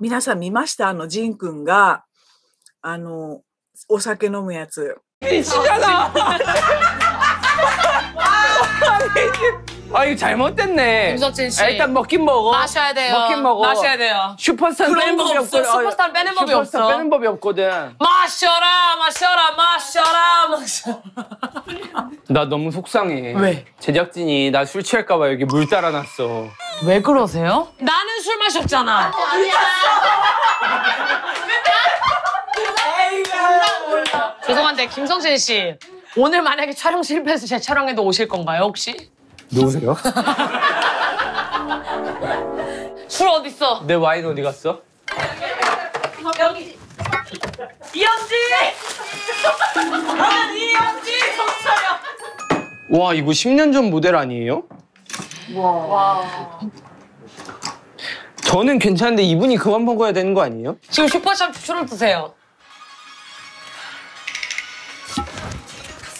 皆さん見ましたあの、ジンくんが、あの、お酒飲むやつ。아 이거 잘못됐네. 김석진 씨. 아, 일단 먹긴 먹어. 마셔야 돼요. 먹긴 먹어. 마셔야 돼요. 슈퍼스타 빼는 법이 없어. 슈퍼스타 빼는 법이 없어. 슈퍼스타 빼는 법이 없거든. 마셔라 마셔라 마셔라 마셔라. 나 너무 속상해. 왜? 제작진이 나 술 취할까 봐 여기 물 따라놨어. 왜 그러세요? 나는 술 마셨잖아. 아니야. 죄송한데 김성진 씨 오늘 만약에 촬영 실패해서 재촬영해도 오실 건가요 혹시? 누구세요? 술 어디 있어? 내 와인 어디 갔어? 여기. 이현지! 아, 이현지 정서영. 와 이거 10년 전 모델 아니에요? 와. 와. 저는 괜찮은데 이분이 그만 먹어야 되는 거 아니에요? 지금 슈퍼샵 추출을 드세요.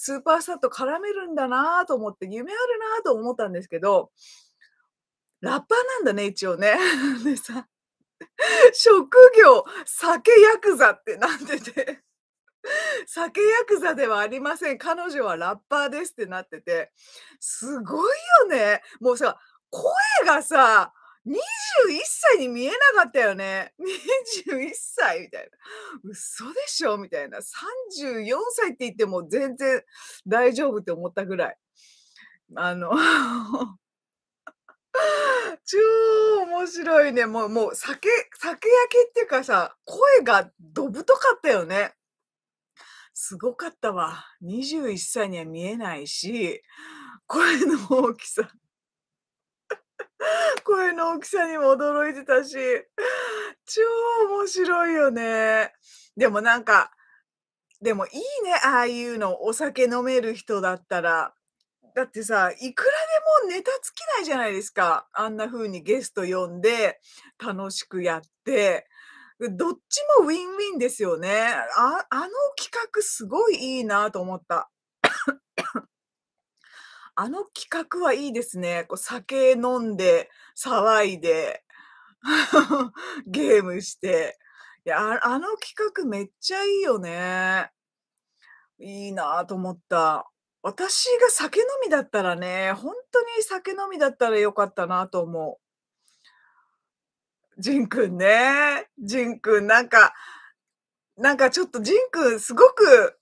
スーパースターと絡めるんだなと思って、夢あるなと思ったんですけど、ラッパーなんだね、一応ね。でさ、職業、酒ヤクザってなってて。酒ヤクザではありません。彼女はラッパーですってなってて、すごいよね。もうさ、声がさ、21歳に見えなかったよね。21歳みたいな。嘘でしょみたいな。34歳って言っても全然大丈夫って思ったぐらい。あの超面白いね。もう、もう、酒、酒焼きっていうかさ、声がどぶとかったよね。すごかったわ。21歳には見えないし、声の大きさ。声の大きさにも驚いてたし、超面白いよね。でもなんか、でもいいね、ああいうの、お酒飲める人だったら。だってさ、いくらでもネタ尽きないじゃないですか。あんな風にゲスト呼んで、楽しくやって。どっちもウィンウィンですよね。あ、あの企画すごいいいなと思った。あの企画はいいですね。こう酒飲んで、騒いで、ゲームして。いや、あの企画めっちゃいいよね。いいなと思った。私が酒飲みだったらね、本当に酒飲みだったらよかったなと思う。ジンくんね。ジンくん、なんか、なんかちょっとジンくんすごく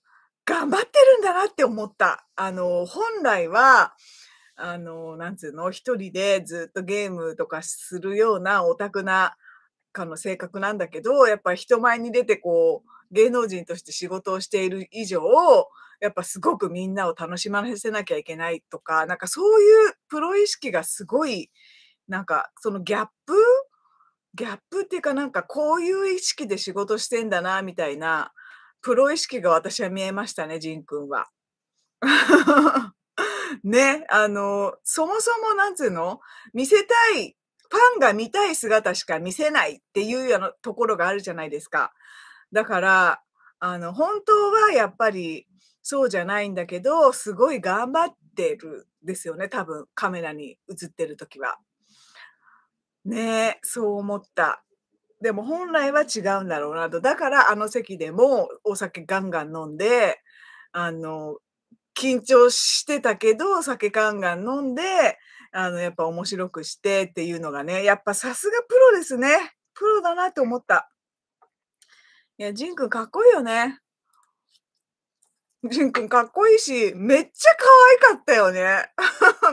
頑張ってるんだなって思った。あの、本来は、あの、なんつうの、一人でずっとゲームとかするようなオタクな、かの性格なんだけど、やっぱ人前に出てこう、芸能人として仕事をしている以上、やっぱすごくみんなを楽しませなきゃいけないとか、なんかそういうプロ意識がすごい、なんかそのギャップギャップっていうかなんかこういう意識で仕事してんだな、みたいなプロ意識が私は見えましたね、ン君は。ね、あの、そもそもなんつうの見せたい、ファンが見たい姿しか見せないっていうようなところがあるじゃないですか。だから、あの、本当はやっぱりそうじゃないんだけど、すごい頑張ってるですよね、多分カメラに映ってる時は。ねそう思った。でも本来は違うんだろうなと。だからあの席でもお酒ガンガン飲んで、あの、緊張してたけど、酒ガンガン飲んで、あの、やっぱ面白くしてっていうのがね、やっぱさすがプロですね。プロだなって思った。いや、ジンくんかっこいいよね。ジンくんかっこいいし、めっちゃ可愛かったよね。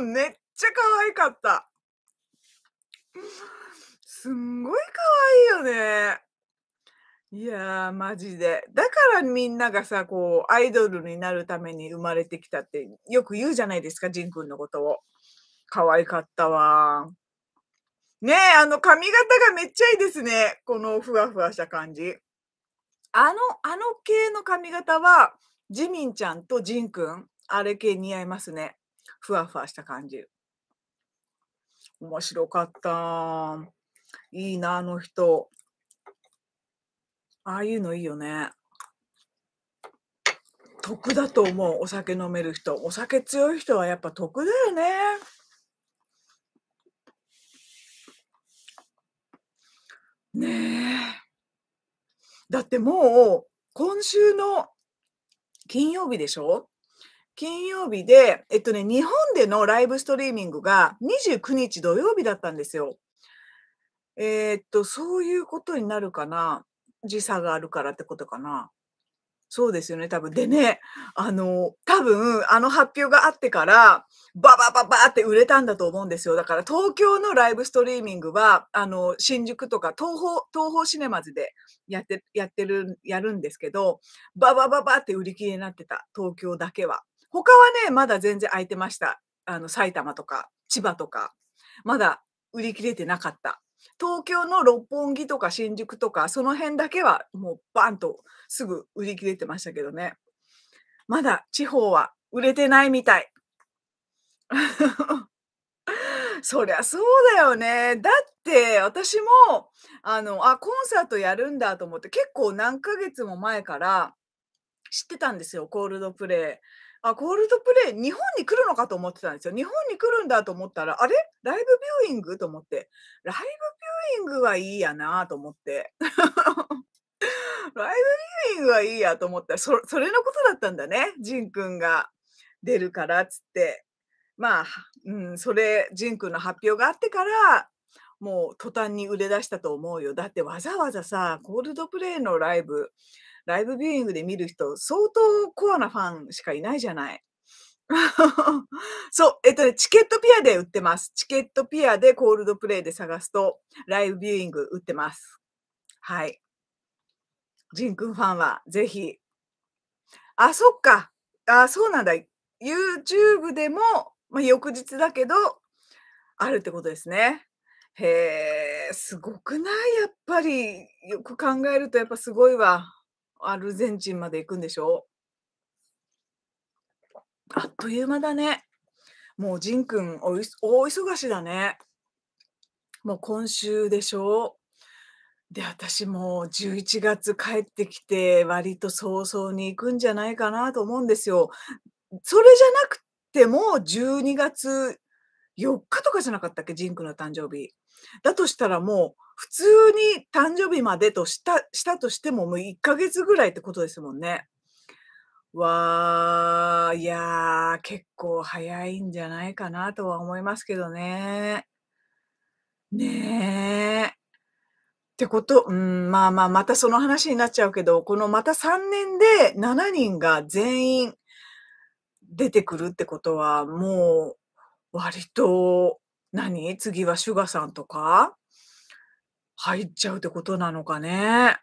めっちゃ可愛かった。すんごい可愛いよね。いやー、マジで。だからみんながさ、こう、アイドルになるために生まれてきたってよく言うじゃないですか、ジンくんのことを。可愛かったわ。ねえ、あの髪型がめっちゃいいですね。このふわふわした感じ。あの、あの系の髪型は、ジミンちゃんとジンくん、あれ系似合いますね。ふわふわした感じ。面白かった。いいな、あの人。ああいうのいいよね。得だと思う、お酒飲める人。お酒強い人はやっぱ得だよね。ねえ。だってもう、今週の金曜日でしょ金曜日で、えっとね、日本でのライブストリーミングが29日土曜日だったんですよ。えーっと、そういうことになるかな。時差があるからってことかな。そうですよね、多分。でね、あの、多分、あの発表があってから、ババババって売れたんだと思うんですよ。だから、東京のライブストリーミングは、あの、新宿とか、東方、東方シネマズでやって、やってる、やるんですけど、ババババって売り切れになってた、東京だけは。他はね、まだ全然空いてました。あの、埼玉とか、千葉とか、まだ売り切れてなかった。東京の六本木とか新宿とか、その辺だけはもうバンとすぐ売り切れてましたけどね。まだ地方は売れてないみたい。そりゃそうだよね。だって私もあのあコンサートやるんだと思って結構何ヶ月も前から知ってたんですよコールドプレイ。あ、コールドプレイ、日本に来るのかと思ってたんですよ。日本に来るんだと思ったら、あれライブビューイングと思って、ライブビューイングはいいやなと思って。ライブビューイングはいいやと思ったら、そそれのことだったんだね。ジンくんが出るからっつって。まあ、うん、それ、ジンくんの発表があってから、もう途端に売れ出したと思うよ。だってわざわざさ、コールドプレイのライブ、ライブビューイングで見る人、相当コアなファンしかいないじゃない。そう、えっとね、チケットピアで売ってます。チケットピアでコールドプレイで探すと、ライブビューイング売ってます。はい。ジンくんファンは、ぜひ。あ、そっか。あ、そうなんだ。YouTube でも、まあ、翌日だけど、あるってことですね。へえ、すごくないやっぱり、よく考えるとやっぱすごいわ。アルゼンチンまで行くんでしょうあっという間だね。もうジン君ん大忙しだね。もう今週でしょうで私も11月帰ってきて割と早々に行くんじゃないかなと思うんですよ。それじゃなくても12月4日とかじゃなかったっけジンクの誕生日。だとしたらもう、普通に誕生日までとした、したとしてももう1ヶ月ぐらいってことですもんね。わー、いやー、結構早いんじゃないかなとは思いますけどね。ねえ。ってこと、うん、まあまあ、またその話になっちゃうけど、このまた3年で7人が全員出てくるってことは、もう、割と何次はシュガさんとか入っちゃうってことなのかね。